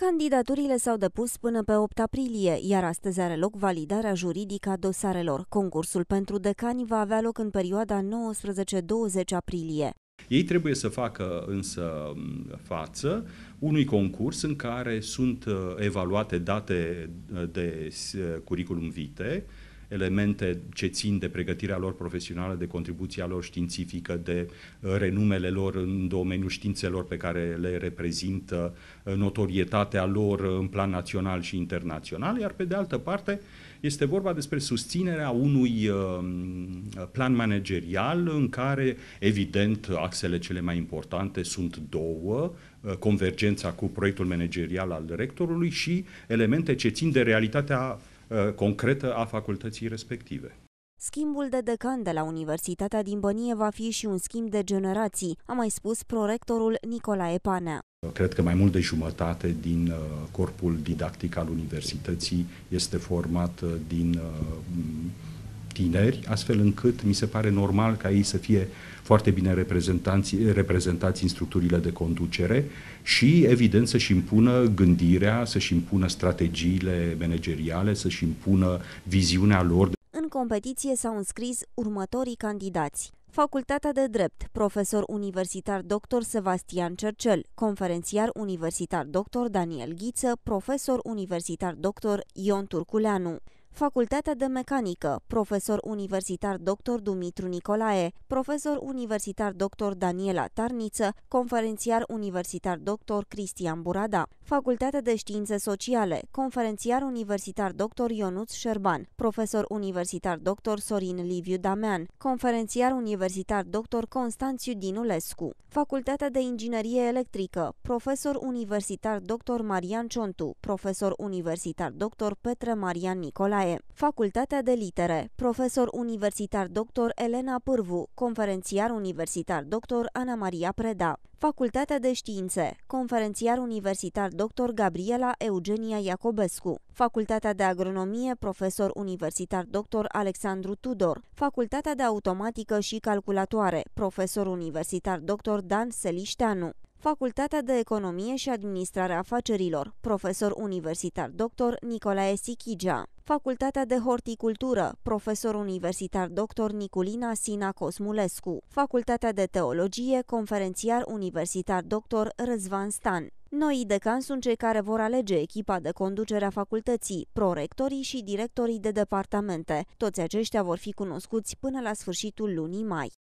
Candidaturile s-au depus până pe 8 aprilie, iar astăzi are loc validarea juridică a dosarelor. Concursul pentru decani va avea loc în perioada 19-20 aprilie. Ei trebuie să facă însă față unui concurs în care sunt uh, evaluate date uh, de uh, curriculum vitae, elemente ce țin de pregătirea lor profesională, de contribuția lor științifică, de uh, renumele lor în domeniul științelor pe care le reprezintă, uh, notorietatea lor în plan național și internațional, iar pe de altă parte este vorba despre susținerea unui uh, plan managerial în care, evident, axele cele mai importante sunt două, convergența cu proiectul managerial al rectorului și elemente ce țin de realitatea Uh, concretă a facultății respective. Schimbul de decan de la Universitatea din Bănie va fi și un schimb de generații, a mai spus prorectorul Nicolae Panea. Cred că mai mult de jumătate din uh, corpul didactic al universității este format uh, din tineri, astfel încât mi se pare normal ca ei să fie foarte bine reprezentanți, reprezentați în structurile de conducere și, evident, să-și impună gândirea, să-și impună strategiile manageriale, să-și impună viziunea lor. În competiție s-au înscris următorii candidați. Facultatea de Drept, profesor universitar dr. Sebastian Cercel, conferențiar universitar dr. Daniel Ghiță, profesor universitar dr. Ion Turculeanu. Facultatea de Mecanică, profesor universitar dr. Dumitru Nicolae, profesor universitar dr. Daniela Tarniță, conferențiar universitar dr. Cristian Burada, Facultatea de Științe Sociale, conferențiar universitar dr. Ionuț Șerban, profesor universitar dr. Sorin Liviu Damean, conferențiar universitar dr. Constanțiu Dinulescu, Facultatea de Inginerie Electrică, profesor universitar dr. Marian Ciontu, profesor universitar dr. Petre Marian Nicolae, Nicolae, Facultatea de Litere, profesor universitar dr. Elena Pârvu, conferențiar universitar dr. Ana Maria Preda, Facultatea de Științe, conferențiar universitar dr. Gabriela Eugenia Iacobescu, Facultatea de Agronomie, profesor universitar dr. Alexandru Tudor, Facultatea de Automatică și Calculatoare, profesor universitar dr. Dan Selișteanu, Facultatea de Economie și Administrare Afacerilor, profesor universitar dr. Nicolae Sichigea. Facultatea de Horticultură, profesor universitar dr. Niculina Sina Cosmulescu. Facultatea de Teologie, conferențiar universitar dr. Răzvan Stan. Noi decan sunt cei care vor alege echipa de conducere a facultății, prorectorii și directorii de departamente. Toți aceștia vor fi cunoscuți până la sfârșitul lunii mai.